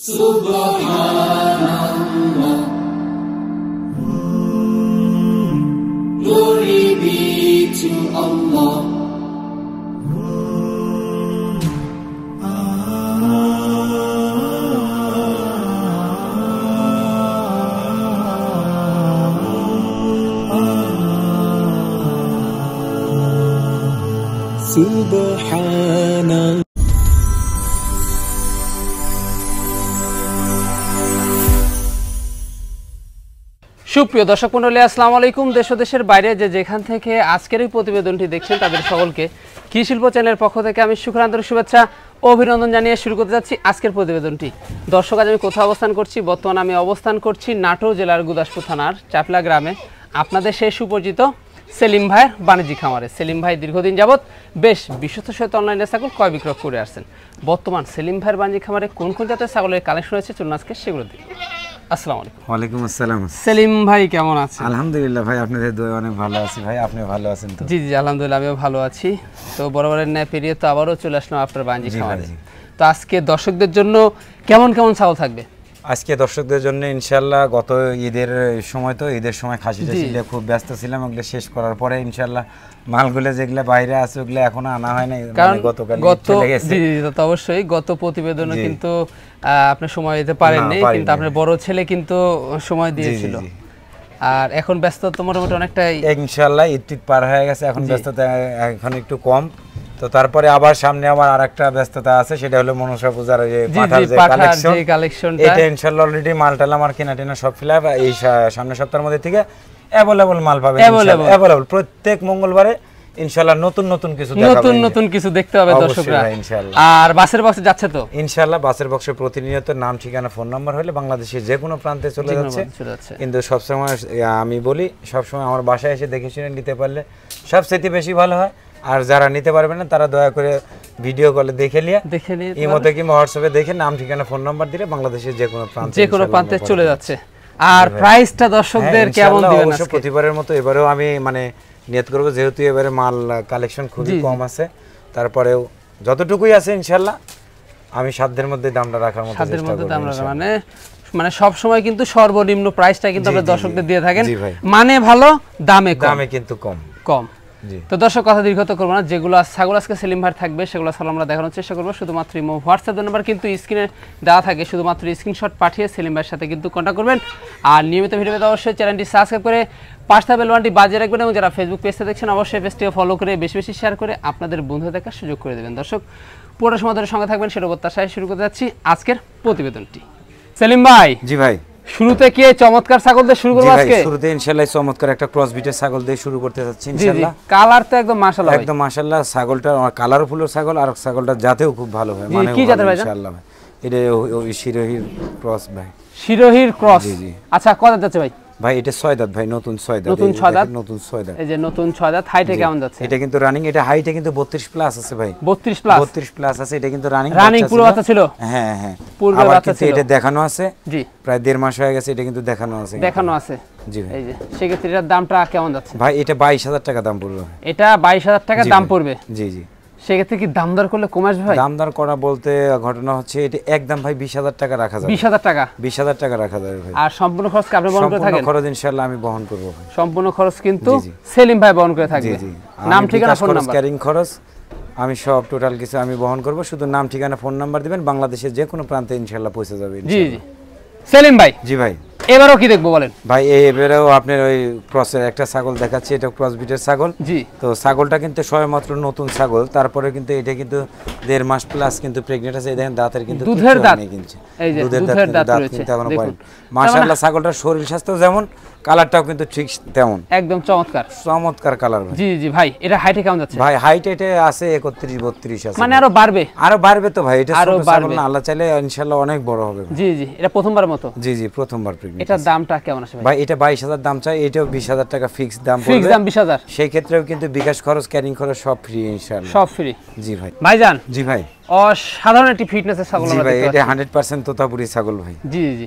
Subhanallah. Glory be to Allah. সুপ্রিয় দর্শক মন্ডলী আসসালামু আলাইকুম দেশ দেশের বাইরে যে যেখান থেকে আজকের এই প্রতিবেদনটি দেখছেন তাদের সকলকে কৃষি শিল্প চ্যানেলের পক্ষ থেকে আমি সুখরান্তরিক শুভেচ্ছা অভিনন্দন জানিয়ে শুরু করতে যাচ্ছি আজকের প্রতিবেদনটি দর্শক আজ আমি কোথাও অবস্থান করছি বর্তমানে আমি অবস্থান করছি নাটোর জেলার গুদাসপুর থানার চাপলা গ্রামে আপনাদের সেই সুপরিচিত সেলিম ভাইয়ের বাণিজ্যিক খামারে সেলিম ভাই দীর্ঘদিন যাবৎ বেশ বিশ্বস্ত সহিত অনলাইনে ছাগল কয় বিক্রয় করে আসছেন বর্তমান সেলিম ভাইয়ের বাণিজ্যিক খামারে কোন কোন জাতের ছাগলের কালেকশন রয়েছে চলুন আজকে সেগুলো দিন আসসালামু আলাইকুম ওয়ালাইকুম আসসালাম সেলিম ভাই কেমন আছেন আলহামদুলিল্লাহ ভাই আপনাদের দোয়া অনেক ভালো আছি ভাই আপনি ভালো আছেন তো জি জি আলহামদুলিল্লাহ আমিও ভালো আছি তো বরাবরের ন্যায় পেরিয়ে তো আবারও চলে আসলাম আপনার বাঞ্জি খামারে তো আজকে দর্শকদের জন্য কেমন কেমন ছাগল থাকবে আজকে দর্শকদের জন্য ইনশাল্লাহ গত ঈদের সময় তো ঈদের সময় খাসি টাসিগুলো খুব ব্যস্ত ছিলাম ওগুলো শেষ করার পরে ইনশাল্লাহ মালগুলো যেগুলো বাইরে আছে ওগুলো এখনো আনা হয় নাই মানে গতকাল অবশ্যই গত প্রতিবেদনে কিন্তু আপনি সময় দিতে পারেননি কিন্তু আপনার বড় ছেলে কিন্তু সময় দিয়েছিল আর এখন ব্যস্ত তো মোটামুটি অনেকটাই ইনশাল্লাহ ঈদ পার হয়ে গেছে এখন ব্যস্ততা এখন একটু কম তো তারপরে আবার সামনে আমার আরেকটা ব্যস্ততা আছে সেটা হলো মনসা পূজার যে পাঠার যে কালেকশন কালেকশনটা এটা ইনশাআল্লাহ অলরেডি মালটাল আমার কিনা টেনা সব ফিলাপ এই সামনের সপ্তাহের মধ্যে থেকে অ্যাভেলেবল মাল পাবে অ্যাভেলেবল প্রত্যেক মঙ্গলবারে ইনশাআল্লাহ নতুন নতুন কিছু নতুন নতুন কিছু দেখতে দর্শকরা ইনশাআল্লাহ আর বাসের বক্সে যাচ্ছে তো ইনশাআল্লাহ বাসের বক্সে প্রতিনিয়ত নাম ঠিকানা ফোন নাম্বার হলে বাংলাদেশের যে কোনো প্রান্তে চলে যাচ্ছে কিন্তু সবসময় আমি বলি সবসময় আমার বাসায় এসে দেখে শুনে নিতে পারলে সবচেয়ে বেশি ভালো হয় আর যারা নিতে পারবে না তারা দয়া করে ভিডিও কলে দেখে নিয়ে দেখে নিয়ে ইমোতে কিংবা হোয়াটসঅ্যাপে দেখে নাম ঠিকানা ফোন নাম্বার দিলে বাংলাদেশের যে কোনো প্রান্তে যে কোনো প্রান্তে চলে যাচ্ছে আর প্রাইসটা হ্যাঁ। দর্শকদের হ্যাঁ, কেমন দিবেন আজকে প্রতিবারের মতো এবারেও আমি মানে নিয়ত করব যেহেতু এবারে মাল কালেকশন খুবই কম আছে তারপরেও যতটুকুই আছে ইনশাআল্লাহ আমি সাধ্যের মধ্যে দামটা রাখার মতো সাধ্যের মধ্যে দামটা মানে মানে সব সময় কিন্তু সর্বনিম্ন প্রাইসটা কিন্তু আমরা দর্শকদের দিয়ে থাকেন মানে ভালো দামে কম দামে কিন্তু কম কম তো দর্শক কথা দীর্ঘত করবো না যেগুলো ছাগল আজকে সেলিম ভাই থাকবে সেগুলো ছাগল আমরা দেখানোর চেষ্টা করবো শুধুমাত্র হোয়াটসঅ্যাপ নাম্বার কিন্তু স্ক্রিনে দেওয়া থাকে শুধুমাত্র স্ক্রিনশট পাঠিয়ে সেলিম ভাইয়ের সাথে কিন্তু কন্ট্যাক্ট করবেন আর নিয়মিত ভিডিও পেতে অবশ্যই চ্যানেলটি সাবস্ক্রাইব করে পাঁচটা বেলওয়ানটি বাজিয়ে রাখবেন এবং যারা ফেসবুক পেজটা দেখছেন অবশ্যই পেজটিকে ফলো করে বেশি বেশি শেয়ার করে আপনাদের বন্ধু দেখার সুযোগ করে দেবেন দর্শক পুরো ধরে সঙ্গে থাকবেন সেটা প্রত্যাশায় শুরু করতে যাচ্ছি আজকের প্রতিবেদনটি সেলিম ভাই জি ভাই শুরুতে কি চমৎকার ছাগল দিয়ে শুরু করব আজকে শুরুতে ইনশাআল্লাহ চমৎকার একটা ক্রস বিটের ছাগল দিয়ে শুরু করতে যাচ্ছি ইনশাআল্লাহ কালার তো একদম মাশাআল্লাহ একদম মাশাআল্লাহ ছাগলটা কালার ফুলের ছাগল আর ছাগলটা জাতেও খুব ভালো হয় মানে কি জাতের ভাই ইনশাআল্লাহ এটা শিরোহির ক্রস ভাই শিরোহির ক্রস আচ্ছা কত যাচ্ছে ভাই ভাই এটা ছয় দাঁত ভাই নতুন ছয় দাঁত নতুন ছয় দাঁত নতুন ছয় দাঁত এই যে নতুন ছয় দাঁত হাইটে কেমন যাচ্ছে এটা কিন্তু রানিং এটা হাইটে কিন্তু 32 প্লাস আছে ভাই 32 প্লাস 32 প্লাস আছে এটা কিন্তু রানিং রানিং পুরো আছে ছিল হ্যাঁ হ্যাঁ পুরো আছে আবার কিন্তু এটা দেখানো আছে জি প্রায় দেড় মাস হয়ে গেছে এটা কিন্তু দেখানো আছে দেখানো আছে জি ভাই এই যে সে ক্ষেত্রে এটার দামটা কেমন যাচ্ছে ভাই এটা 22000 টাকা দাম পড়বে এটা 22000 টাকা দাম পড়বে জি জি সেক্ষেত্রে কি দামদার করলে কমে আসবে ভাই দামদার করা বলতে ঘটনা হচ্ছে এটি একদম ভাই বিশ হাজার টাকা রাখা যাবে বিশ হাজার টাকা বিশ হাজার টাকা রাখা যাবে ভাই আর সম্পূর্ণ খরচ আপনি বহন করে থাকেন খরচ ইনশাআল্লাহ আমি বহন করব ভাই সম্পূর্ণ খরচ কিন্তু সেলিম ভাই বহন করে থাকবে জি নাম ঠিকানা ফোন নাম্বার ক্যারিং খরচ আমি সব টোটাল কিছু আমি বহন করব শুধু নাম ঠিকানা ফোন নাম্বার দিবেন বাংলাদেশের যে কোনো প্রান্তে ইনশাআল্লাহ পৌঁছে যাবে জি জি সেলিম ভাই জি ভাই এবারেও কি দেখবো বলেন ভাই এবারেও আপনার ওই ক্রসের একটা ছাগল দেখাচ্ছি এটা ক্রস বিটের ছাগল জি তো ছাগলটা কিন্তু সবেমাত্র নতুন ছাগল তারপরে কিন্তু এটা কিন্তু দেড় মাস প্লাস কিন্তু প্রেগনেন্ট আছে দেখেন দাঁতের কিন্তু দুধের দাঁত দুধের দাঁত কিন্তু এখনো মাশাআল্লাহ মানে ছাগলটার শরীর স্বাস্থ্য যেমন কালারটাও কিন্তু ঠিক তেমন একদম চমৎকার চমৎকার কালার জি জি ভাই এটা হাইটে কেমন যাচ্ছে ভাই হাইট এটা আছে 31 32 আছে মানে আরো বাড়বে আরো বাড়বে তো ভাই এটা আরো বাড়বে আল্লাহ চাইলে ইনশাআল্লাহ অনেক বড় হবে জি জি এটা প্রথমবার মতো জি জি প্রথমবার প্রিমিয়াম এটা দামটা কেমন আছে ভাই এটা 22000 দাম চাই এটাও 20000 টাকা ফিক্স দাম পড়বে ফিক্স দাম 20000 সেই ক্ষেত্রেও কিন্তু বিকাশ খরচ ক্যারিং খরচ সব ফ্রি ইনশাআল্লাহ সব ফ্রি জি ভাই ভাই জান জি ভাই অসাধারণ একটি ফিটনেসের ছাগল ভাই এটা 100% তোতাপুরি ছাগল ভাই জি জি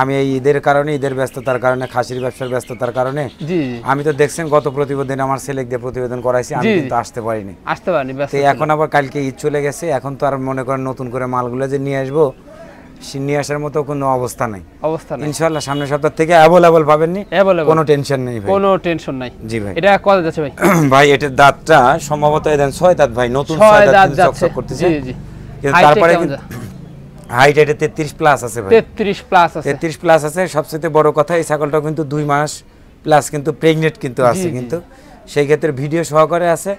আমি এই ঈদের কারণে ঈদের ব্যস্ততার কারণে খাসির ব্যবসার ব্যস্ততার কারণে আমি তো দেখছেন গত প্রতিবেদন আমার ছেলেক দিয়ে প্রতিবেদন করাইছি আমি কিন্তু আসতে পারিনি আসতে পারিনি এখন আবার কালকে ঈদ চলে গেছে এখন তো আর মনে করেন নতুন করে মালগুলো যে নিয়ে আসবো নিয়ে আসার মতো কোনো অবস্থা নাই অবস্থা ইনশাআল্লাহ সামনের সপ্তাহ থেকে অ্যাভেলেবল পাবেন নি কোনো টেনশন নেই কোনো টেনশন নাই জি ভাই এটা কত যাচ্ছে ভাই ভাই এটার দাঁতটা সম্ভবত দেন ছয় দাঁত ভাই নতুন ছয় দাঁত করতেছে জি জি তারপরে হাইট এটা 33 প্লাস আছে তেত্রিশ প্লাস আছে 33 প্লাস আছে সবচেয়ে বড় কথা এই ছাগলটা কিন্তু দুই মাস প্লাস কিন্তু প্রেগনেন্ট কিন্তু আছে কিন্তু সেই ক্ষেত্রে ভিডিও সহকারে আছে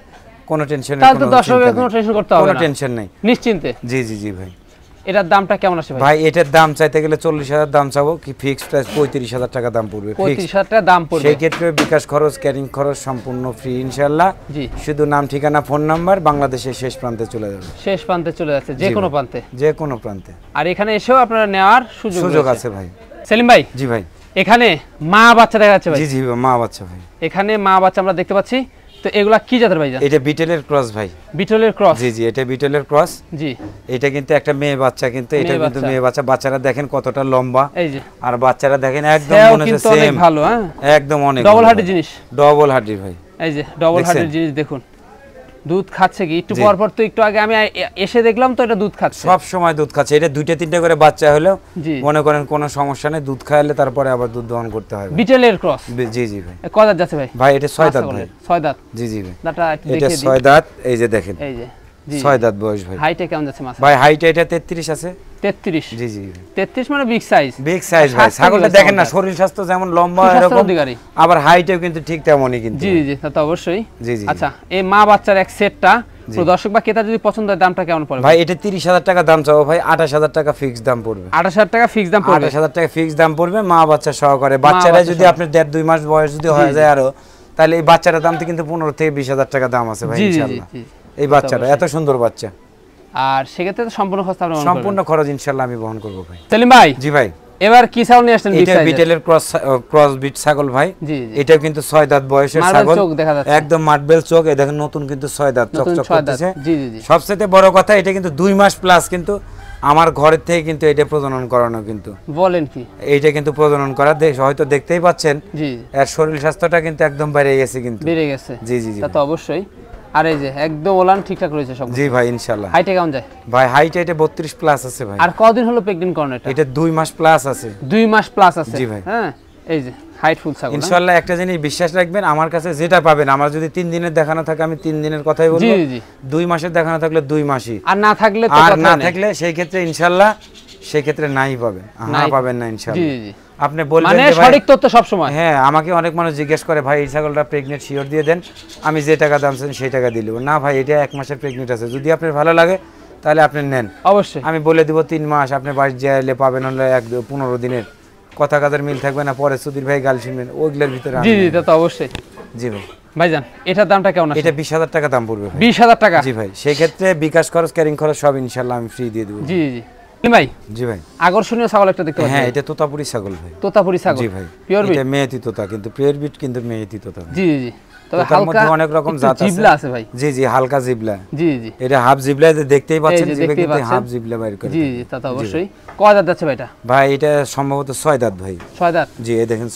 কোনো টেনশন নেই টেনশন কোনো টেনশন নেই নিশ্চিন্তে জি জি জি ভাই এটার দামটা কেমন আসবে ভাই এটার দাম চাইতে গেলে চল্লিশ হাজার দাম চাবো কি ফিক্স প্রাইস পঁয়ত্রিশ হাজার টাকা দাম পড়বে পঁয়ত্রিশ হাজার টাকা দাম পড়বে সেই ক্ষেত্রে বিকাশ খরচ ক্যারিং খরচ সম্পূর্ণ ফ্রি ইনশাল্লাহ জি শুধু নাম ঠিকানা ফোন নাম্বার বাংলাদেশের শেষ প্রান্তে চলে যাবে শেষ প্রান্তে চলে যাচ্ছে যে কোনো প্রান্তে যে কোনো প্রান্তে আর এখানে এসেও আপনারা নেওয়ার সুযোগ সুযোগ আছে ভাই সেলিম ভাই জি ভাই এখানে মা বাচ্চা দেখা যাচ্ছে ভাই জি জি মা বাচ্চা ভাই এখানে মা বাচ্চা আমরা দেখতে পাচ্ছি তো এগুলা কি জাতের এটা বিটেলের ক্রস ভাই বিটেলের ক্রস জি জি এটা বিটেলের ক্রস জি এটা কিন্তু একটা মেয়ে বাচ্চা কিন্তু এটা কিন্তু মেয়ে বাচ্চা বাচ্চারা দেখেন কতটা লম্বা এই যে আর বাচ্চারা দেখেন একদম মনে হচ্ছে সেম ভালো হ্যাঁ একদম অনেক ডবল হার্ডের জিনিস ডবল হার্ডের ভাই এই যে ডবল হার্ডের জিনিস দেখুন দুধ খাচ্ছে কি একটু পর পর তো একটু আগে আমি এসে দেখলাম তো এটা দুধ খাচ্ছে সব সময় দুধ খাচ্ছে এটা দুইটা তিনটা করে বাচ্চা হলেও মনে করেন কোনো সমস্যা নেই দুধ খাইলে তারপরে আবার দুধ দহন করতে হবে বিটেলের ক্রস জি জি ভাই কয় দাঁত আছে ভাই ভাই এটা ছয় আচ্ছা দাঁত ভাই ছয় দাঁত জি জি ভাই এটা ছয় দাঁত এই যে দেখেন এই যে ছয় দাঁত বয়স ভাই কেমন মাছ ভাই এটা 33 আছে 33 জি জি 33 মানে বিগ সাইজ বিগ সাইজ ভাই ছাগলটা দেখেন না শরীর স্বাস্থ্য যেমন লম্বা এরকম আবার কিন্তু ঠিক তেমনই কিন্তু জি জি তা তো অবশ্যই জি জি আচ্ছা এই মা বাচ্চার এক সেটটা তো দর্শক বা ক্রেতা যদি পছন্দ হয় দামটা কেমন পড়বে ভাই এটা 30000 টাকা দাম চাও ভাই 28000 টাকা ফিক্সড দাম পড়বে 28000 টাকা ফিক্স দাম পড়বে 28000 টাকা দাম পড়বে মা বাচ্চা সহকারে বাচ্চারা যদি আপনার দেড় দুই মাস বয়স যদি হয়ে যায় আরো তাহলে এই বাচ্চাটার দাম কিন্তু পনেরো থেকে বিশ হাজার টাকা দাম আছে ভাই ইনশাআল্লাহ এই বাচ্চাটা এত সুন্দর বাচ্চা আর সেক্ষেত্রে তো সম্পূর্ণ খরচ আমরা সম্পূর্ণ খরচ ইনশাআল্লাহ আমি বহন করব ভাই সেলিম ভাই জি ভাই এবার কি ছাগল নিয়ে আসলেন এটা বিটেলের ক্রস ক্রস বিট ছাগল ভাই এটাও কিন্তু ছয় দাঁত বয়সের ছাগল একদম মাটবেল চোখ এই দেখেন নতুন কিন্তু ছয় দাঁত চকচক করতেছে সবচেয়ে বড় কথা এটা কিন্তু দুই মাস প্লাস কিন্তু আমার ঘরের থেকে কিন্তু এটা প্রজনন করানো কিন্তু বলেন কি এইটা কিন্তু প্রজনন করা হয়তো দেখতেই পাচ্ছেন এর শরীর স্বাস্থ্যটা কিন্তু একদম বেড়ে গেছে কিন্তু বেড়ে গেছে জি জি জি তা তো অবশ্যই আর যে একদম ওলান ঠিকঠাক রয়েছে সব জি ভাই ইনশাআল্লাহ হাইটে কেমন যায় ভাই এটা 32 প্লাস আছে ভাই আর হলো প্রেগন্যান্ট এটা এটা 2 মাস প্লাস আছে 2 মাস প্লাস আছে জি ভাই হ্যাঁ এই যে হাইট ফুল ছাগল হ্যাঁ? ইনশাআল্লাহ একটা জিনিস বিশ্বাস রাখবেন আমার কাছে যেটা পাবেন আমার যদি 3 দিনের দেখানো থাকে আমি 3 দিনের কথাই বলবো জি জি 2 মাসের দেখানো থাকলে 2 মাসই আর না থাকলে তো আর না থাকলে সেই ক্ষেত্রে ইনশাআল্লাহ সেই ক্ষেত্রে নাই পাবেন না পাবেন না ইনশাআল্লাহ জি জি আপনি বলবেন মানে সঠিক তথ্য সব সময় হ্যাঁ আমাকে অনেক মানুষ জিজ্ঞেস করে ভাই এই ছাগলটা প্রেগনেন্ট শিওর দিয়ে দেন আমি যে টাকা দাম চান সেই টাকা দিলেও না ভাই এটা এক মাসের প্রেগনেন্ট আছে যদি আপনার ভালো লাগে তাহলে আপনি নেন অবশ্যই আমি বলে দিব তিন মাস আপনি বাড়ি যাইলে পাবেন হলে এক পনেরো দিনের কথা কাদের মিল থাকবে না পরে সুধীর ভাই গাল শুনবেন ওইগুলোর ভিতরে জি জি তা তো অবশ্যই জি ভাই ভাইজান এটার দামটা কেমন এটা বিশ হাজার টাকা দাম পড়বে বিশ হাজার টাকা জি ভাই সেই ক্ষেত্রে বিকাশ খরচ ক্যারিং খরচ সব ইনশাল্লাহ আমি ফ্রি দিয়ে দেবো জি জি ভাই জি ভাই আকর্ষণীয় ছাগল একটা দেখতে হ্যাঁ এটা তোতাপুরি ছাগল ভাই তোতাপুরি ছাগল জি ভাই পিওর বিট এটা মেহেদি তোতা কিন্তু পিওর বিট কিন্তু মেহেদি তোতা জি জি তবে হালকা অনেক রকম জাত আছে জিবলা আছে ভাই জি জি হালকা জিবলা জি জি এটা হাফ জিবলা দেখতেই পাচ্ছেন জিবে কিন্তু হাফ জিবলা বাইর করে জি জি তা তো অবশ্যই কয় দাঁত আছে ভাই এটা ভাই এটা সম্ভবত ছয় দাঁত ভাই ছয় দাঁত জি এই দেখেন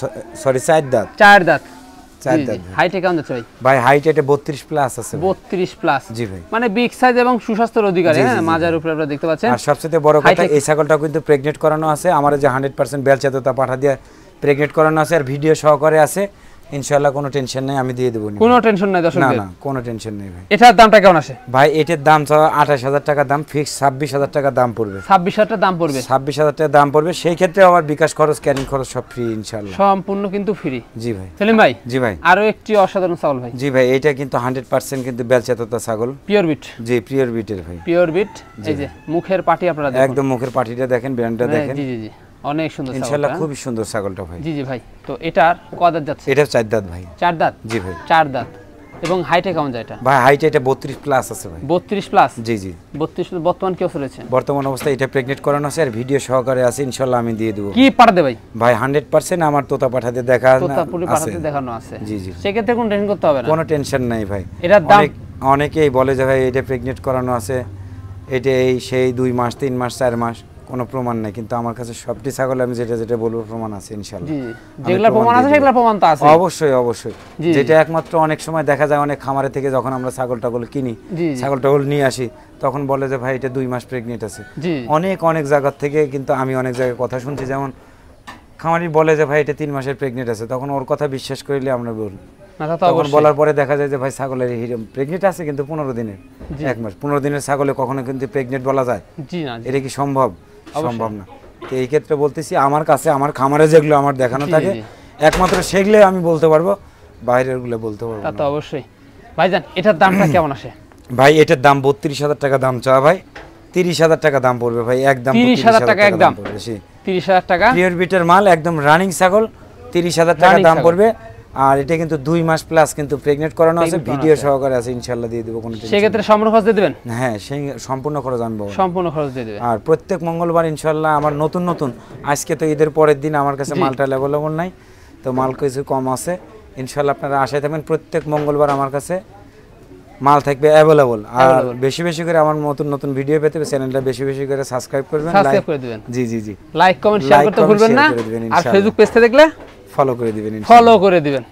সরি চার দাঁত চার দাঁত প্লাস আছে প্লাস মানে বিগ সাইজ এবং হ্যাঁ মাজার আপনারা দেখতে আর সবচেয়ে বড় কথা এই কিন্তু করানো আছে আমার যে পার্সেন্ট বেলচাততা পাঠা দিয়ে প্রেগনেন্ট করানো আছে আর ভিডিও সহকারে আছে ইনশাআল্লাহ কোনো টেনশন নাই আমি দিয়ে দেবো কোনো টেনশন নাই দর্শক না না কোনো টেনশন নেই ভাই এটার দামটা কেমন আছে ভাই এটার দাম আঠাশ হাজার টাকা দাম ফিক্স ছাব্বিশ হাজার টাকা দাম পড়বে ছাব্বিশ হাজার দাম পড়বে ছাব্বিশ হাজার টাকা দাম পড়বে সেই ক্ষেত্রে আমার বিকাশ খরচ ক্যারিং খরচ সব ফ্রি ইনশাআল্লাহ সম্পূর্ণ কিন্তু ফ্রি জি ভাই সেলিম ভাই জি ভাই আরো একটি অসাধারণ ছাগল ভাই জি ভাই এটা কিন্তু হান্ড্রেড পার্সেন্ট কিন্তু বেলচাততা ছাগল পিওর বিট জি পিওর বিটের ভাই পিওর বিট এই যে মুখের পাটি আপনারা একদম মুখের পাটিটা দেখেন ব্র্যান্ডটা দেখেন জি জি জি অনেক সুন্দর ইনশাআল্লাহ খুবই সুন্দর ছাগলটা ভাই জি জি ভাই তো এটার কদাত যাচ্ছে এটা চার দাঁত ভাই চার দাঁত জি ভাই চার দাঁত এবং হাইটে কেমন যায় এটা ভাই হাইটে এটা 32 প্লাস আছে ভাই 32 প্লাস জি জি 32 বর্তমান কি চলেছে বর্তমান অবস্থায় এটা প্রেগন্যান্ট করানো আছে আর ভিডিও সহকারে আছে ইনশাআল্লাহ আমি দিয়ে দেব কি পাঠাতে ভাই ভাই 100% আমার তোতা পাঠাতে দেখা আছে তোতা পুলি পাঠাতে দেখানো আছে জি জি সেক্ষেত্রে কোনো টেনশন করতে হবে না কোনো টেনশন নাই ভাই এটা দাম অনেকেই বলে যে ভাই এটা প্রেগন্যান্ট করানো আছে এটা এই সেই দুই মাস তিন মাস চার মাস কোনো প্রমাণ নাই কিন্তু আমার কাছে সবটি ছাগল আমি যেটা যেটা বলবো প্রমাণ আছে ইনশাআল্লাহ যেগুলো প্রমাণ আছে সেগুলো প্রমাণ তো আছে অবশ্যই অবশ্যই যেটা একমাত্র অনেক সময় দেখা যায় অনেক খামারে থেকে যখন আমরা ছাগল টাগল কিনি ছাগল টাগল নিয়ে আসি তখন বলে যে ভাই এটা দুই মাস প্রেগনেন্ট আছে অনেক অনেক জায়গা থেকে কিন্তু আমি অনেক জায়গায় কথা শুনছি যেমন খামারি বলে যে ভাই এটা তিন মাসের প্রেগনেন্ট আছে তখন ওর কথা বিশ্বাস করিলে আমরা বলি তখন বলার পরে দেখা যায় যে ভাই ছাগলের হিরম প্রেগনেন্ট আছে কিন্তু পনেরো দিনের এক মাস পনেরো দিনের ছাগলে কখনো কিন্তু প্রেগনেন্ট বলা যায় এটা কি সম্ভব সম্ভব না তো এই ক্ষেত্রে বলতেছি আমার কাছে আমার খামারে যেগুলো আমার দেখানো থাকে একমাত্র সেগুলো আমি বলতে পারবো বাইরের গুলো বলতে পারবো তা তো অবশ্যই ভাইজান এটার দামটা কেমন আসে ভাই এটার দাম বত্রিশ হাজার টাকা দাম চা ভাই তিরিশ হাজার টাকা দাম পড়বে ভাই একদম তিরিশ হাজার টাকা একদম তিরিশ হাজার টাকা পিওর বিটের মাল একদম রানিং ছাগল তিরিশ হাজার টাকা দাম পড়বে আর এটা কিন্তু দুই মাস প্লাস কিন্তু প্রেগনেন্ট করানো আছে ভিডিও সহকারে আছে ইনশাআল্লাহ দিয়ে দেব কোনো সেই ক্ষেত্রে সম্পূর্ণ খরচ দিয়ে দিবেন হ্যাঁ সেই সম্পূর্ণ খরচ আনবো সম্পূর্ণ খরচ দিয়ে দেবেন আর প্রত্যেক মঙ্গলবার ইনশাআল্লাহ আমার নতুন নতুন আজকে তো ঈদের পরের দিন আমার কাছে মালটা অ্যাভেলেবল নাই তো মাল কিছু কম আছে ইনশাআল্লাহ আপনারা আশায় থাকবেন প্রত্যেক মঙ্গলবার আমার কাছে মাল থাকবে অ্যাভেলেবল আর বেশি বেশি করে আমার নতুন নতুন ভিডিও পেতে চ্যানেলটা বেশি বেশি করে সাবস্ক্রাইব করবেন সাবস্ক্রাইব করে দিবেন জি জি জি লাইক কমেন্ট শেয়ার করতে ভুলবেন না আর ফেসবুক পেজটা দেখলে ফলো করে দিবেন ফলো করে দিবেন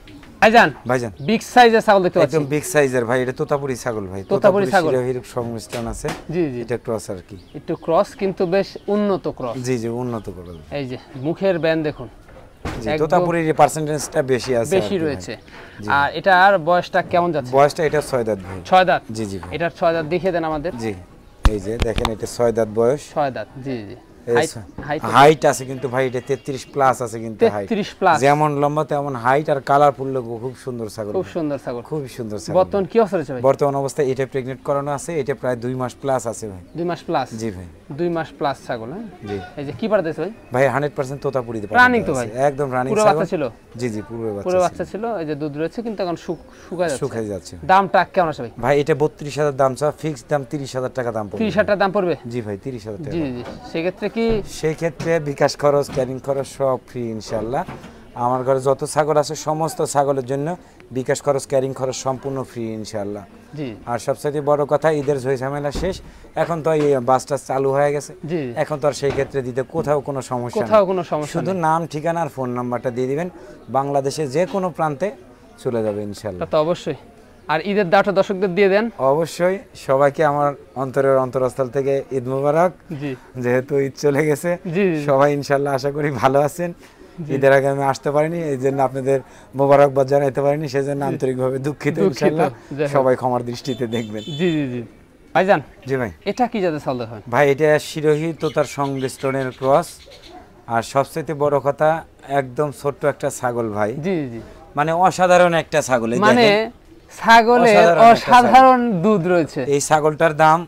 ভাইজান ভাইজান বিগ সাইজের ছাগল দেখতে পাচ্ছি একদম বিগ সাইজের ভাই এটা তোতাপুরি ছাগল ভাই তোতাপুরি ছাগল এরকম সংমিশ্রণ আছে জি জি এটা ক্রস আর কি একটু ক্রস কিন্তু বেশ উন্নত ক্রস জি জি উন্নত ক্রস এই যে মুখের ব্যান দেখুন তোতাপুরির পার্সেন্টেজটা বেশি আছে বেশি রয়েছে আর এটা আর বয়সটা কেমন যাচ্ছে বয়সটা এটা 6 দাঁত ভাই 6 দাঁত জি জি এটা 6 দাঁত দেখিয়ে দেন আমাদের জি এই যে দেখেন এটা 6 দাঁত বয়স 6 দাঁত জি জি হাইট আছে কিন্তু ভাই এটা 33 প্লাস আছে কিন্তু হাইট 33 প্লাস যেমন লম্বা তেমন হাইট আর কালারফুল খুব সুন্দর ছাগল খুব সুন্দর ছাগল খুব সুন্দর ছাগল বর্তমান কি অবস্থা আছে ভাই বর্তমান এটা প্রেগন্যান্ট করানো আছে এটা প্রায় 2 মাস প্লাস আছে ভাই 2 মাস প্লাস জি ভাই 2 মাস প্লাস ছাগল হ্যাঁ? জি এই যে কি ভাই ভাই 100% রানিং তো ভাই একদম রানিং পুরো বাচ্চা ছিল জি জি পুরো বাচ্চা পুরো বাচ্চা ছিল এই যে দুধ রয়েছে কিন্তু এখন শুকায় যাচ্ছে শুকায় যাচ্ছে দামটা কেমন আছে ভাই ভাই এটা 32000 দাম ছাড়া ফিক্সড দাম 30000 টাকা দাম পড়বে 30000 টাকা দাম পড়বে জি ভাই 30000 টাকা জি জি সেক্ষেত্রে কি সেই ক্ষেত্রে বিকাশ খরচ ক্যারিং খরচ সব ফ্রি ইনশাল্লাহ আমার ঘরে যত ছাগল আছে সমস্ত ছাগলের জন্য বিকাশ খরচ ক্যারিং খরচ সম্পূর্ণ ফ্রি ইনশাল্লাহ আর সবচেয়ে বড় কথা ঈদের জয় ঝামেলা শেষ এখন তো এই বাসটা চালু হয়ে গেছে এখন তো আর সেই ক্ষেত্রে দিতে কোথাও কোনো সমস্যা কোথাও কোনো সমস্যা শুধু নাম ঠিকানা আর ফোন নাম্বারটা দিয়ে দিবেন বাংলাদেশে যে কোনো প্রান্তে চলে যাবে ইনশাল্লাহ তো অবশ্যই আর ঈদের দাওয়াটা দর্শকদের দিয়ে দেন অবশ্যই সবাইকে আমার অন্তরের অন্তরস্থল থেকে ঈদ মুবারক যেহেতু ঈদ চলে গেছে সবাই ইনশাল্লাহ আশা করি ভালো আছেন ঈদের আগে আমি আসতে পারিনি এই জন্য আপনাদের মোবারকবাদ জানাইতে পারিনি সেজন্য আন্তরিকভাবে দুঃখিত ইনশাল্লাহ সবাই ক্ষমার দৃষ্টিতে দেখবেন জি জি জি ভাইজান জি ভাই এটা কি যাতে সালদা হয় ভাই এটা শিরোহী তোতার সংমিশ্রণের ক্রস আর সবচেয়ে বড় কথা একদম ছোট্ট একটা ছাগল ভাই জি জি মানে অসাধারণ একটা ছাগল মানে ছাগলের অসাধারণ দুধ রয়েছে এই ছাগলটার দাম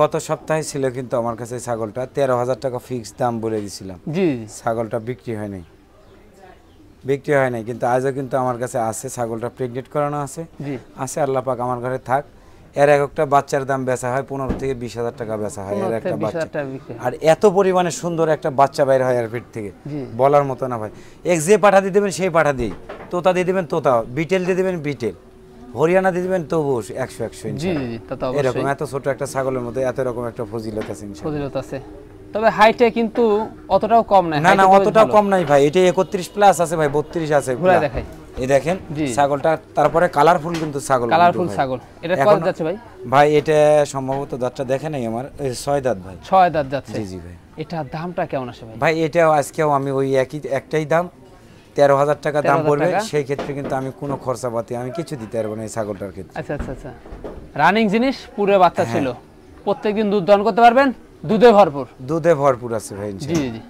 গত সপ্তাহে ছিল কিন্তু আমার কাছে ছাগলটা তেরো হাজার টাকা ফিক্স দাম বলে দিয়েছিলাম জি ছাগলটা বিক্রি হয়নি বিক্রি হয় নাই কিন্তু আজও কিন্তু আমার কাছে আছে ছাগলটা প্রেগনেন্ট করানো আছে আছে আল্লাহ পাক আমার ঘরে থাক এর এক একটা বাচ্চার দাম বেচা হয় পনেরো থেকে বিশ হাজার টাকা বেচা হয় এর একটা বাচ্চা আর এত পরিমাণে সুন্দর একটা বাচ্চা বাইরে হয় এর পেট থেকে বলার মতো না ভাই এক যে পাঠা দিয়ে দেবেন সেই পাঠা দিই তোতা দিয়ে দেবেন তোতা বিটেল দিয়ে দেবেন বিটেল হরিয়ানা দিয়ে দিবেন তবু একশো একশো জি জি এরকম এত ছোট একটা ছাগলের মধ্যে এত রকম একটা ফজিলত আছে ফজিলত আছে তবে হাইটে কিন্তু অতটাও কম নাই না না অতটাও কম নাই ভাই এটা একত্রিশ প্লাস আছে ভাই বত্রিশ আছে ঘুরে দেখাই এই দেখেন ছাগলটা তারপরে কালারফুল কিন্তু ছাগল কালারফুল ছাগল এটা কত যাচ্ছে ভাই ভাই এটা সম্ভবত দাঁতটা দেখে নাই আমার ছয় দাঁত ভাই ছয় দাঁত যাচ্ছে জি জি ভাই এটা দামটা কেমন আসে ভাই ভাই এটাও আজকেও আমি ওই একই একটাই দাম তেরো হাজার টাকা দাম পড়বে সেই ক্ষেত্রে কিন্তু আমি কোনো খরচা পাতি আমি কিছু দিতে পারবো না এই ছাগলটার ক্ষেত্রে আচ্ছা আচ্ছা আচ্ছা রানিং জিনিস পুরো বাচ্চা হ্যাঁ। ছিল প্রত্যেকদিন দুধ দান করতে পারবেন দুধে ভরপুর দুধে ভরপুর আছে ভাই জি জি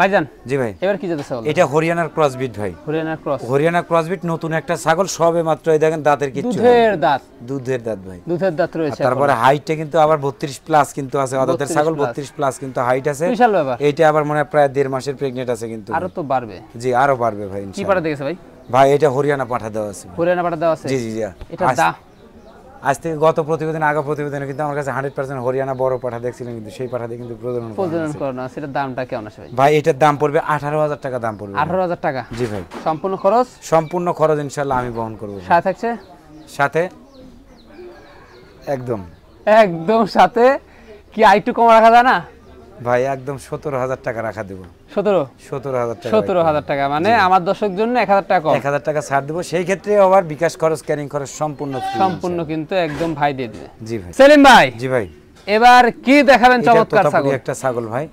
ভাইজান জি ভাই এবার কি ছাগল এটা হরিয়ানার ক্রসবিট ভাই হরিয়ানার ক্রস হরিয়ানার ক্রসবিট নতুন একটা ছাগল সবে মাত্র এই দেখেন দাঁতের কিছু দুধের দাঁত দুধের দাঁত ভাই দুধের দাঁত রয়েছে তারপরে হাইটটা কিন্তু আবার 32 প্লাস কিন্তু আছে আদাতের ছাগল 32 প্লাস কিন্তু হাইট আছে বিশাল এটা আবার মনে হয় প্রায় দেড় মাসের প্রেগন্যান্ট আছে কিন্তু আরো তো বাড়বে জি আরো বাড়বে ভাই কি পাড়া দেখেছে ভাই ভাই এটা হরিয়ানা পাঠা দেওয়া আছে হরিয়ানা পাঠা দেওয়া আছে জি জি এটা আচ্ছা। দা আজ থেকে গত প্রতিবেদন আগে প্রতিবেদনে কিন্তু আমার কাছে হান্ড্রেড পার্সেন্ট হরিয়ানা বড় পাঠা দেখছিলেন কিন্তু সেই পাঠাতে কিন্তু প্রজনন প্রজনন করানো সেটা দামটা কেমন আসবে ভাই এটার দাম পড়বে আঠারো হাজার টাকা দাম পড়বে আঠারো হাজার টাকা জি ভাই সম্পূর্ণ খরচ সম্পূর্ণ খরচ ইনশাল্লাহ আমি বহন করবো সাথে থাকছে সাথে একদম একদম সাথে কি আইটু কমা রাখা যায় না ভাই একদম সতেরো হাজার টাকা রাখা দেবো সতেরো সতেরো হাজার টাকা সতেরো হাজার টাকা মানে আমার দর্শক জন্য এক হাজার টাকা এক হাজার টাকা ছাড় দেবো সেই ক্ষেত্রে আবার বিকাশ খরচ ক্যারিং খরচ সম্পূর্ণ সম্পূর্ণ কিন্তু একদম ভাই দিয়ে দেবে জি ভাই সেলিম ভাই জি ভাই এবার কি দেখাবেন চমৎকার ছাগল একটা ছাগল ভাই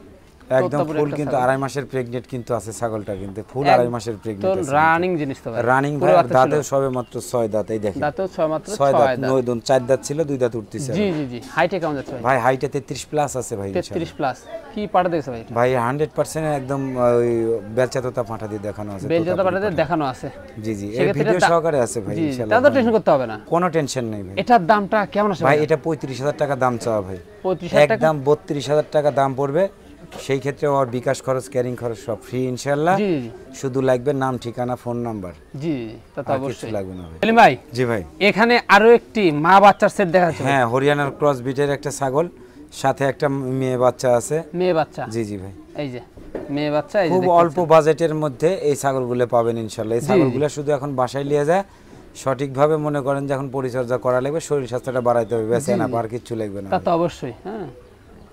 একদম ফুল কিন্তু আড়াই মাসের প্রেগনেন্ট কিন্তু আছে ছাগলটা কিন্তু ফুল আড়াই মাসের প্রেগনেন্ট রানিং জিনিস তো রানিং ভাই দাঁতেও সবে মাত্র 6 দাঁত এই দেখেন দাঁতেও 6 মাত্র 6 দাঁত 9 দাঁত 4 দাঁত ছিল দুই দাঁত উঠতেছে জি জি জি হাইটে কেমন যাচ্ছে ভাই হাইটে 33 প্লাস আছে ভাই 33 প্লাস কি পাটা দেখছ ভাই ভাই 100% একদম ওই বেলচাতাটা পাটা দিয়ে দেখানো আছে বেলচাতা পাটা দিয়ে দেখানো আছে জি জি এই ভিডিও সহকারে আছে ভাই ইনশাআল্লাহ দাদা টেনশন করতে হবে না কোনো টেনশন নেই ভাই এটার দামটা কেমন আছে ভাই এটা 35000 টাকা দাম চাওয়া ভাই 35000 টাকা একদম 32000 টাকা দাম পড়বে সেই ক্ষেত্রে আমার বিকাশ খরচ ক্যারিং খরচ সব ফ্রি ইনশাআল্লাহ শুধু লাগবে নাম ঠিকানা ফোন নাম্বার জি তা তো অবশ্যই লাগবে না ভাই ভাই জি ভাই এখানে আরো একটি মা বাচ্চার সেট দেখা যাচ্ছে হ্যাঁ হরিয়ানার ক্রস বিটের একটা ছাগল সাথে একটা মেয়ে বাচ্চা আছে মেয়ে বাচ্চা জি জি ভাই এই যে মেয়ে বাচ্চা এই খুব অল্প বাজেটের মধ্যে এই ছাগলগুলো পাবেন ইনশাআল্লাহ এই ছাগলগুলো শুধু এখন বাসায় নিয়ে যায় সঠিকভাবে মনে করেন যখন পরিচর্যা করা লাগবে শরীর স্বাস্থ্যটা বাড়াইতে হবে বেঁচে না আর কিচ্ছু লাগবে না তা তো অবশ্যই হ্যাঁ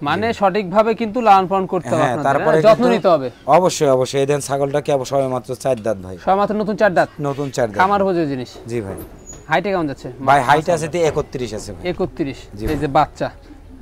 মানে সঠিকভাবে কিন্তু লালন পালন করতে হবে হ্যাঁ, হ্যাঁ? তারপরে যত্ন নিতে হবে অবশ্যই অবশ্যই এই দেন ছাগলটাকে অবশ্যই মাত্র চার দাঁত ভাই সবাই মাত্র নতুন চার দাঁত নতুন চার দাঁত আমার বোঝে জিনিস জি ভাই হাইটে কেমন যাচ্ছে ভাই হাইট আছে 31 আছে ভাই 31 এই যে বাচ্চা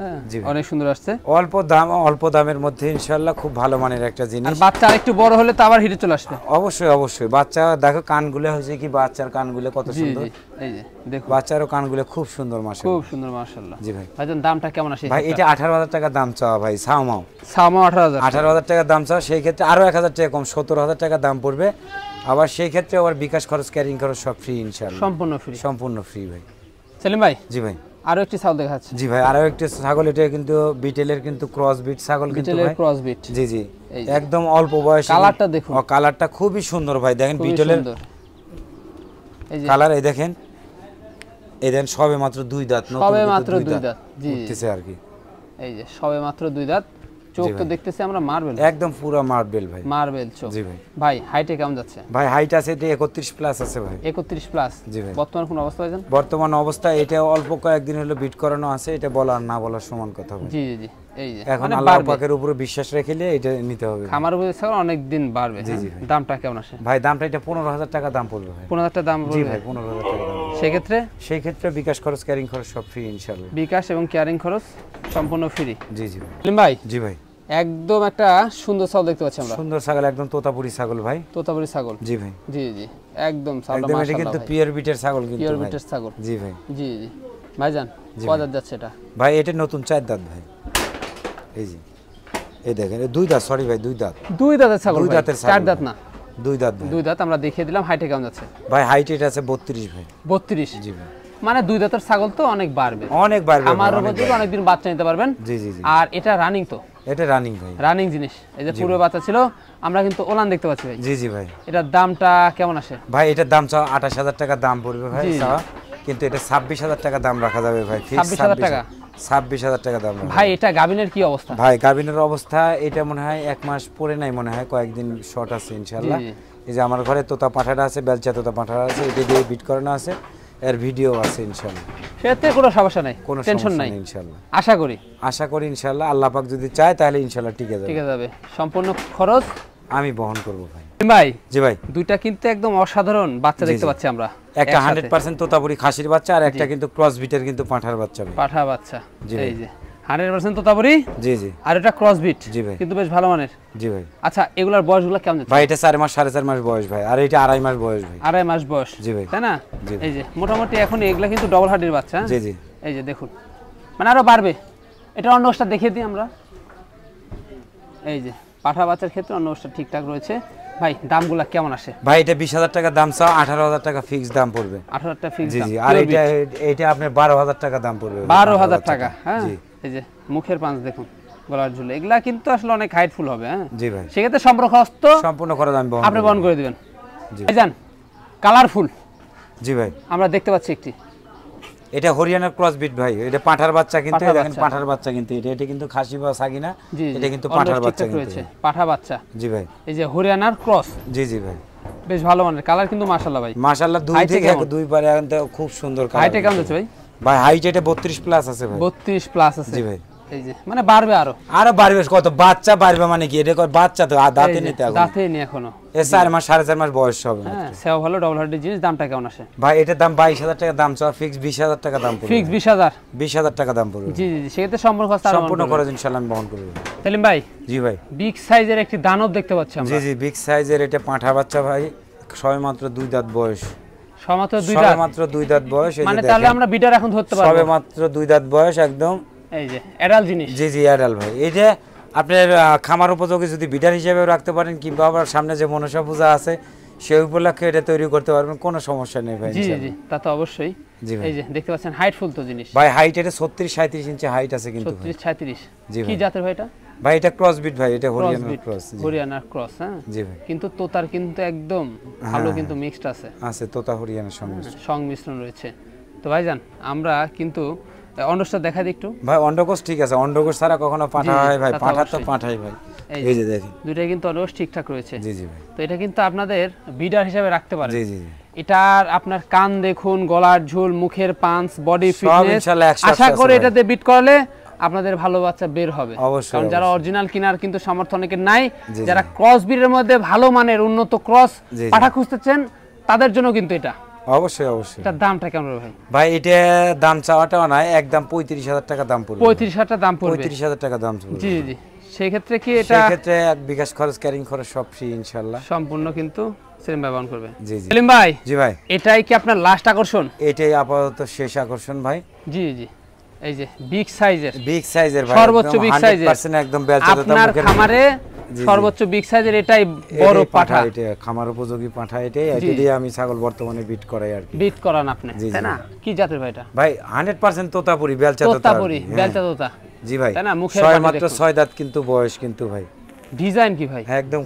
হ্যাঁ। অনেক সুন্দর আসছে অল্প দাম অল্প দামের মধ্যে ইনশাল্লাহ খুব ভালো মানের একটা জিনিস আর বাচ্চা আরেকটু বড় হলে তো আবার হিটে চলে আসবে অবশ্যই অবশ্যই বাচ্চা দেখো কানগুলো হয়েছে কি বাচ্চার কানগুলো কত সুন্দর এই যে দেখো বাচ্চারও কানগুলো খুব সুন্দর মাশাআল্লাহ খুব সুন্দর মাশাআল্লাহ জি ভাই ভাইজান দামটা কেমন আসে ভাই এটা 18000 টাকা দাম চাওয়া ভাই সাওমাও সাওমাও 18000 18000 টাকা দাম চাওয়া সেই ক্ষেত্রে আরো 1000 টাকা কম 17000 টাকা দাম পড়বে আবার সেই ক্ষেত্রে আবার বিকাশ খরচ ক্যারিং খরচ সব ফ্রি ইনশাআল্লাহ সম্পূর্ণ ফ্রি সম্পূর্ণ ফ্রি ভাই সেলিম ভাই জি ভাই আরো একটি ছাগল দেখা যাচ্ছে জি ভাই আরো একটি ছাগল এটা কিন্তু বিটেলের কিন্তু ক্রস বিট ছাগল কিন্তু ভাই ক্রস বিট জি জি একদম অল্প বয়সে কালারটা দেখুন ও কালারটা খুবই সুন্দর ভাই দেখেন বিটেলের কালার এই দেখেন এই দেখেন সবে মাত্র দুই দাঁত সবে মাত্র দুই দাঁত জি উঠতেছে আর কি এই যে সবে মাত্র দুই দাঁত চোখ তো দেখতেছি আমরা মার্বেল একদম পুরো মার্বেল ভাই মার্বেল চোখ জি ভাই ভাই হাইটে কেমন যাচ্ছে ভাই হাইট আছে এটা 31 প্লাস আছে ভাই 31 প্লাস জি ভাই বর্তমান কোন অবস্থা বর্তমান অবস্থা এটা অল্প কয়েকদিন হলো বিট করানো আছে এটা বলার না বলার সমান কথা জি জি মানে বিশ্বাস এটা নিতে হবে জি হ্যাঁ? দামটা কেমন ভাই দামটা এটা টাকা দাম পড়বে দাম টাকা বিকাশ খরচ ক্যারিং খরচ সব ফ্রি বিকাশ এবং ক্যারিং খরচ সম্পূর্ণ ফ্রি জি জি ভাই জি ভাই একদম একটা সুন্দর ছাগল দেখতে পাচ্ছি আমরা সুন্দর ছাগল একদম তোতাপুরি ছাগল ভাই তোতাপুরি ছাগল জি ভাই জি জি একদম ছাগলটা এটা কিন্তু পিওর বিটের ছাগল কিন্তু পিওর বিটের ছাগল জি ভাই জি জি ভাইজান কয় যাচ্ছে এটা ভাই এটা নতুন চার দাঁত ভাই এই জি এই দেখেন দুই দাঁত সরি ভাই দুই দাঁত দুই দাঁতের ছাগল দুই দাঁতের চার দাঁত না দুই দাঁত দুই দাঁত আমরা দেখিয়ে দিলাম হাইটে কেমন যাচ্ছে ভাই হাইট এটা আছে 32 ভাই 32 জি ভাই মানে দুই দাঁতের ছাগল তো অনেক বাড়বে অনেক বাড়বে আমার অনেক অনেকদিন বাচ্চা নিতে পারবেন জি জি আর এটা রানিং তো এটা রানিং ভাই রানিং জিনিস এই যে পুরো ছিল আমরা কিন্তু ওলান দেখতে পাচ্ছি ভাই জি জি ভাই এটার দামটা কেমন আসে ভাই এটার দাম চাও আঠাশ হাজার টাকা দাম পড়বে ভাই কিন্তু এটা ছাব্বিশ হাজার টাকা দাম রাখা যাবে ভাই ছাব্বিশ হাজার টাকা ছাব্বিশ হাজার টাকা দাম ভাই এটা গাবিনের কি অবস্থা ভাই গাবিনের অবস্থা এটা মনে হয় এক মাস পরে নাই মনে হয় কয়েকদিন শর্ট আছে ইনশাল্লাহ এই যে আমার ঘরে তোতা পাঠাটা আছে বেলচা তোতা পাঠাটা আছে এটা দিয়ে বিট করানো আছে এর ভিডিও আছে ইনশাআল্লাহ সেতে কোনো সমস্যা নাই কোনো টেনশন নাই ইনশাআল্লাহ আশা করি আশা করি ইনশাআল্লাহ আল্লাহ পাক যদি চায় তাহলে ইনশাআল্লাহ টিকে যাবে টিকে যাবে সম্পূর্ণ খরচ আমি বহন করব ভাই ভাই জি ভাই দুইটা কিন্তু একদম অসাধারণ বাচ্চা দেখতে পাচ্ছি আমরা একটা 100% তোতাপুরি খাসির বাচ্চা আর একটা কিন্তু ক্রস বিটের কিন্তু পাঁঠার বাচ্চা পাঠা বাচ্চা এই যে জি জি আর এটা ক্রস বিট জি ভাই কিন্তু বেশ ভালো মানের জি ভাই আচ্ছা এগুলার বয়সগুলো কেমন ভাই এটা মাস মাস বয়স ভাই আর এটা আড়াই মাস বয়স ভাই আড়াই মাস বয়স জি ভাই তাই না এই যে মোটামুটি এখন এগুলা কিন্তু হার্ডের বাচ্চা হ্যাঁ? জি জি এই যে দেখুন মানে আরো বাড়বে এটা দেখিয়ে দিই আমরা এই যে পাঠা বাচ্চার ক্ষেত্রে অন্য ঠিকঠাক রয়েছে ভাই দামগুলা কেমন আসে ভাই এটা বিশ হাজার টাকা দাম চাও আঠারো হাজার টাকা ফিক্স দাম পড়বে আঠারো হাজার টাকা ফিক্স জি জি আর এটা এটা আপনার বারো হাজার টাকা দাম পড়বে বারো হাজার টাকা হ্যাঁ এই যে মুখের দেখুন গলার ঝুলে এগুলা কিন্তু আসলে অনেক হাইটফুল হবে হ্যাঁ জি ভাই সেক্ষেত্রে সম্পূর্ণ করে আপনি বহন করে কালারফুল জি ভাই আমরা দেখতে পাচ্ছি একটি এটা হরিয়ানার ক্রস বিট ভাই এটা পাঁঠার বাচ্চা কিন্তু দেখেন পাঁঠার বাচ্চা কিন্তু এটা এটা কিন্তু খাসি বা এটা কিন্তু পাঁঠার বাচ্চা কিন্তু পাঁঠা বাচ্চা জি ভাই এই যে হরিয়ানার ক্রস জি জি ভাই বেশ ভালো মানের কালার কিন্তু মাশাআল্লাহ ভাই মাশাআল্লাহ দুই থেকে দুই পারে খুব সুন্দর কালার হাইটে কেমন আছে ভাই ভাই হাইট এটা 32 প্লাস আছে ভাই 32 প্লাস আছে জি ভাই এই যে মানে বাড়বে আরো আরো বাড়বে কত বাচ্চা বাড়বে মানে কি রেকর্ড বাচ্চা তো দাঁতে নিতে এখন দাঁতে নি এখনো এ চার মাস সাড়ে চার মাস বয়স হবে হ্যাঁ সেও ভালো ডবল হার্ডের জিনিস দামটা কেমন আসে ভাই এটার দাম 22000 টাকা দাম চাও ফিক্স 20000 টাকা দাম পড়বে ফিক্স 20000 20000 টাকা দাম পড়বে জি জি জি সেক্ষেত্রে সম্পূর্ণ খরচ সম্পূর্ণ খরচ ইনশাআল্লাহ বহন করব সেলিম ভাই জি ভাই বিগ সাইজের একটি দানব দেখতে পাচ্ছি আমরা জি জি বিগ সাইজের এটা পাঁঠা বাচ্চা ভাই ছয় মাত্র দুই দাঁত বয়স সবেমাত্র দুই দাঁত দুই দাঁত বয়স মানে তাহলে আমরা বিটার এখন ধরতে সবেমাত্র দুই দাঁত বয়স একদম এই যে জিনিস জি জি ভাই এই যে খামার উপযোগী যদি বিটার হিসেবে রাখতে পারেন কিংবা আবার সামনে যে মনসা পূজা আছে সেই উপলক্ষে এটা তৈরি করতে পারবেন কোনো সমস্যা নেই ভাই জি জি তা তো অবশ্যই এই যে দেখতে পাচ্ছেন হাইট ফুল তো জিনিস ভাই হাইট এটা 36 37 ইঞ্চি হাইট আছে কিন্তু 36 37 কি জাতের ভাই এটা ভাই এটা ক্রস বিট ভাই এটা হরিয়ানা ক্রস হরিয়ানা ক্রস হ্যাঁ জি ভাই কিন্তু তোতার কিন্তু একদম ভালো হ্যাঁ। কিন্তু মিক্সড আছে আছে তোতা হরিয়ানা সংমিশ্রণ হ্যাঁ, সংমিশ্রণ রয়েছে তো ভাইজান আমরা কিন্তু অন্ডকোষটা দেখা দিই একটু ভাই অন্ডকোষ ঠিক আছে অন্ডকোষ ছাড়া কখনো পাঠা হয় ভাই পাঠা তো পাঠাই ভাই এই যে দেখেন দুটাই কিন্তু অন্ডকোষ ঠিকঠাক রয়েছে জি জি ভাই তো এটা কিন্তু আপনাদের বিডার হিসেবে রাখতে পারেন জি জি এটার আপনার কান দেখুন গলার ঝোল মুখের পাঞ্চ বডি ফিটনেস আশা করি এটাতে বিট করলে আপনাদের ভালো বাচ্চা বের হবে কারণ যারা অরিজিনাল কিনার কিন্তু সামর্থ্য অনেকের নাই যারা ক্রস ব্রিডের মধ্যে ভালো মানের উন্নত ক্রস পাঠা খুঁজতেছেন তাদের জন্য কিন্তু এটা সেই ক্ষেত্রে কি ক্ষেত্রে বিকাশ খরচ ক্যারিং খরচ সব ইনশাআল্লাহ সম্পূর্ণ কিন্তু ভাই জি ভাই এটাই কি আপনার লাস্ট আকর্ষণ এটাই আপাতত শেষ আকর্ষণ ভাই জি জি এই যে বিগ সাইজের বিগ সাইজের ভাই সর্বোচ্চ বিগ সাইজের একদম আপনার খামারে সর্বোচ্চ বিগ সাইজের এটাই বড় পাঠা এটা খামার উপযোগী পাঠা এটাই এটা দিয়ে আমি ছাগল বর্তমানে বিট করাই আর কি বিট করান আপনি তাই না কি জাতের ভাই এটা ভাই 100% তোতাপুরি বেলচা তোতাপুরি হ্যাঁ। বেলচা তোতা জি ভাই তাই না মুখের মাত্র দাঁত কিন্তু বয়স কিন্তু ভাই ডিজাইন কি ভাই হ্যাঁ, একদম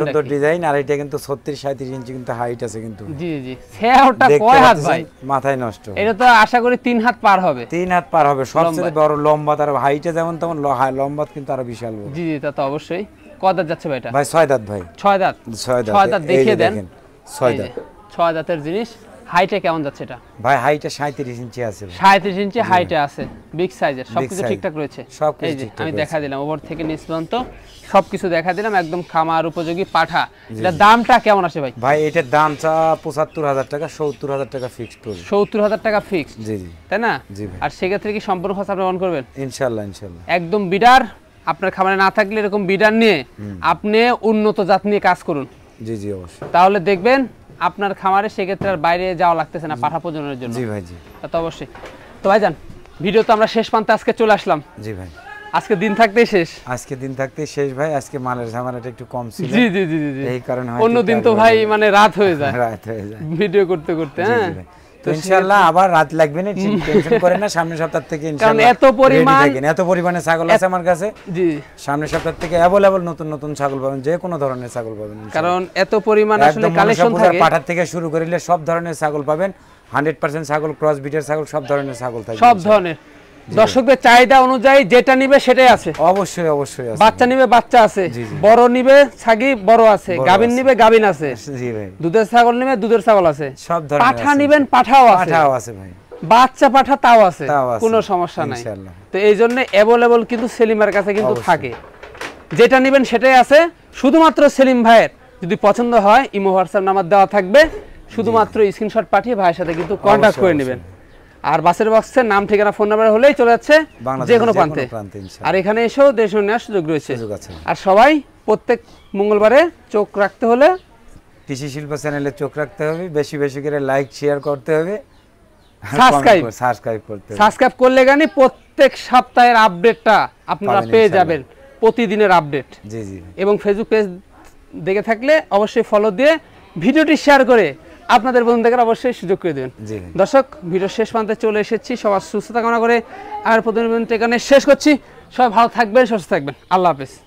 সুন্দর ডিজাইন আর এটা কিন্তু 36 37 ইঞ্চি কিন্তু হাইট আছে কিন্তু জি জি সেওটা কয় হাত ভাই মাথায় নষ্ট এটা তো আশা করি 3 হাত পার হবে 3 হাত পার হবে সবচেয়ে বড় লম্বা তার হাইটে যেমন তেমন হ্যাঁ, লম্বা কিন্তু আরো বিশাল বড় জি জি তা তো অবশ্যই কয় দাঁত যাচ্ছে ভাই এটা ভাই 6 দাঁত ভাই 6 দাঁত 6 দাঁত 6 দাঁত দেখিয়ে দেন 6 দাঁত 6 দাঁতের জিনিস হাইটে কেমন যাচ্ছে এটা ভাই হাইটে 37 ইঞ্চি আছে 37 ইঞ্চি হাইটে আছে বিগ সাইজের সবকিছু ঠিকঠাক রয়েছে সবকিছু ঠিকঠাক আমি দেখা দিলাম ওভার থেকে নিচ পর্যন্ত সবকিছু দেখা দিলাম একদম খামার উপযোগী পাঠা এটা দামটা কেমন আসে ভাই ভাই এটার দাম চা 75000 টাকা 70000 টাকা ফিক্সড পড়বে 70000 টাকা ফিক্সড জি জি তাই না জি ভাই আর সেই ক্ষেত্রে কি সম্পূর্ণ খরচ আপনি অন করবেন ইনশাআল্লাহ ইনশাআল্লাহ একদম বিডার আপনার খামারে না থাকলে এরকম বিডার নিয়ে আপনি উন্নত জাত নিয়ে কাজ করুন জি জি অবশ্যই তাহলে দেখবেন আপনার খামারে সেক্ষেত্রে আর বাইরে যাওয়া লাগতেছে না পাঠা প্রজনের জন্য জি ভাই জি তো অবশ্যই তো ভাইজান ভিডিও তো আমরা শেষ পান্তে আজকে চলে আসলাম জি ভাই আজকে দিন থাকতেই শেষ আজকে দিন থাকতেই শেষ ভাই আজকে মালের ঝামেলাটা একটু কম ছিল জি জি জি জি এই কারণে অন্য দিন তো ভাই মানে রাত হয়ে যায় রাত হয়ে যায় ভিডিও করতে করতে হ্যাঁ ছাগল পাবেন যে কোনো ধরনের ছাগল পাবেন কারণ এত আসলে পাঠার থেকে শুরু করিলে সব ধরনের ছাগল পাবেন ছাগল ক্রস ব্রিডের ছাগল সব ধরনের ছাগল থাকে সব ধরনের দর্শকদের চাহিদা অনুযায়ী যেটা নিবে সেটাই আছে অবশ্যই অবশ্যই বাচ্চা নিবে বাচ্চা আছে বড় নিবে ছাগি বড় আছে গাবিন নিবে গাবিন আছে দুধের ছাগল নিবে দুধের ছাগল আছে সব ধরনের পাঠা নিবেন পাঠাও আছে পাঠাও আছে ভাই বাচ্চা পাঠা তাও আছে কোনো সমস্যা নাই ইনশাআল্লাহ তো এই জন্য অ্যাভেলেবল কিন্তু সেলিমার কাছে কিন্তু থাকে যেটা নিবেন সেটাই আছে শুধুমাত্র সেলিম ভাইয়ের যদি পছন্দ হয় ইমো হোয়াটসঅ্যাপ নাম্বার দেওয়া থাকবে শুধুমাত্র স্ক্রিনশট পাঠিয়ে ভাইয়ের সাথে কিন্তু কন্ট্যাক্ট করে নেবেন আর বাসের বক্সের নাম ঠিকানা ফোন নাম্বার হলেই চলে যাচ্ছে যে কোনো প্রান্তে আর এখানে এসেও দেশ নেওয়ার সুযোগ রয়েছে আর সবাই প্রত্যেক মঙ্গলবারে চোখ রাখতে হলে কৃষি শিল্প চ্যানেলে চোখ রাখতে হবে বেশি বেশি করে লাইক শেয়ার করতে হবে সাবস্ক্রাইব সাবস্ক্রাইব করতে সাবস্ক্রাইব করলে গানি প্রত্যেক সপ্তাহের আপডেটটা আপনারা পেয়ে যাবেন প্রতিদিনের আপডেট জি জি এবং ফেসবুক পেজ দেখে থাকলে অবশ্যই ফলো দিয়ে ভিডিওটি শেয়ার করে আপনাদের বন্ধু দেখার অবশ্যই সুযোগ করে দেবেন দর্শক ভিডিও শেষ প্রান্তে চলে এসেছি সবার সুস্থতা কামনা করে আর প্রতিনিধি এখানে শেষ করছি সবাই ভালো থাকবেন সুস্থ থাকবেন আল্লাহ হাফিজ